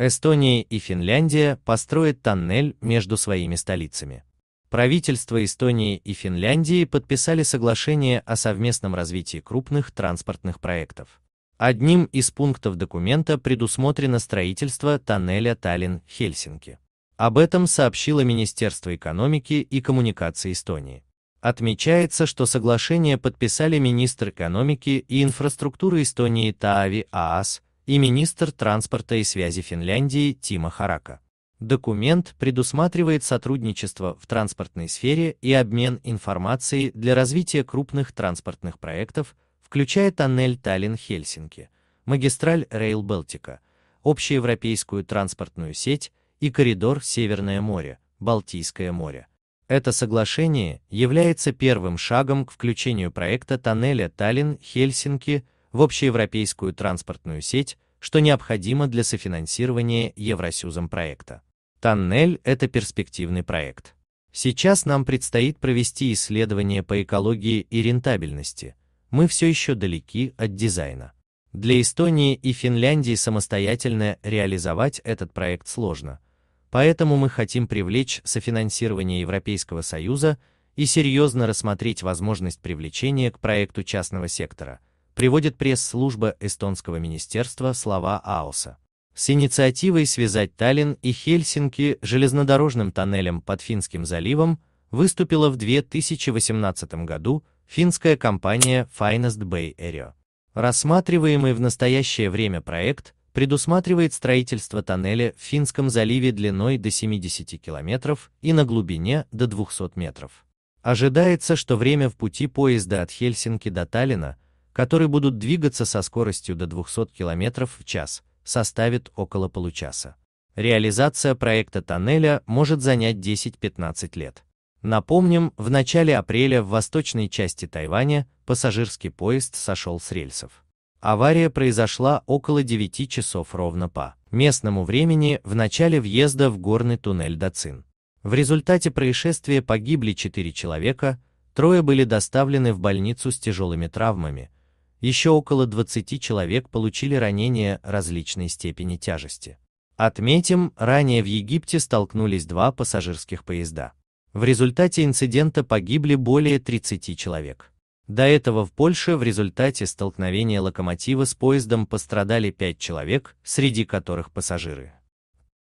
Эстония и Финляндия построят тоннель между своими столицами. Правительства Эстонии и Финляндии подписали соглашение о совместном развитии крупных транспортных проектов. Одним из пунктов документа предусмотрено строительство тоннеля Таллин-Хельсинки. Об этом сообщило Министерство экономики и коммуникации Эстонии. Отмечается, что соглашение подписали министр экономики и инфраструктуры Эстонии Таави Аас, и министр транспорта и связи Финляндии Тима Харака. Документ предусматривает сотрудничество в транспортной сфере и обмен информацией для развития крупных транспортных проектов, включая тоннель Таллин-Хельсинки, магистраль Рейл Балтика, общеевропейскую транспортную сеть и коридор Северное море, Балтийское море. Это соглашение является первым шагом к включению проекта тоннеля Таллин-Хельсинки в общеевропейскую транспортную сеть, что необходимо для софинансирования Евросюзом проекта. Тоннель – это перспективный проект. Сейчас нам предстоит провести исследования по экологии и рентабельности. Мы все еще далеки от дизайна. Для Эстонии и Финляндии самостоятельно реализовать этот проект сложно. Поэтому мы хотим привлечь софинансирование Европейского Союза и серьезно рассмотреть возможность привлечения к проекту частного сектора – приводит пресс-служба эстонского министерства слова АОСа. С инициативой связать Таллин и Хельсинки железнодорожным тоннелем под Финским заливом выступила в 2018 году финская компания Finest Bay Aero. Рассматриваемый в настоящее время проект предусматривает строительство тоннеля в Финском заливе длиной до 70 километров и на глубине до 200 метров. Ожидается, что время в пути поезда от Хельсинки до Таллина – которые будут двигаться со скоростью до 200 км в час, составит около получаса. Реализация проекта тоннеля может занять 10-15 лет. Напомним, в начале апреля в восточной части Тайваня пассажирский поезд сошел с рельсов. Авария произошла около 9 часов ровно по местному времени в начале въезда в горный туннель Дацин. В результате происшествия погибли 4 человека, трое были доставлены в больницу с тяжелыми травмами, еще около 20 человек получили ранения различной степени тяжести. Отметим, ранее в Египте столкнулись два пассажирских поезда. В результате инцидента погибли более 30 человек. До этого в Польше в результате столкновения локомотива с поездом пострадали 5 человек, среди которых пассажиры.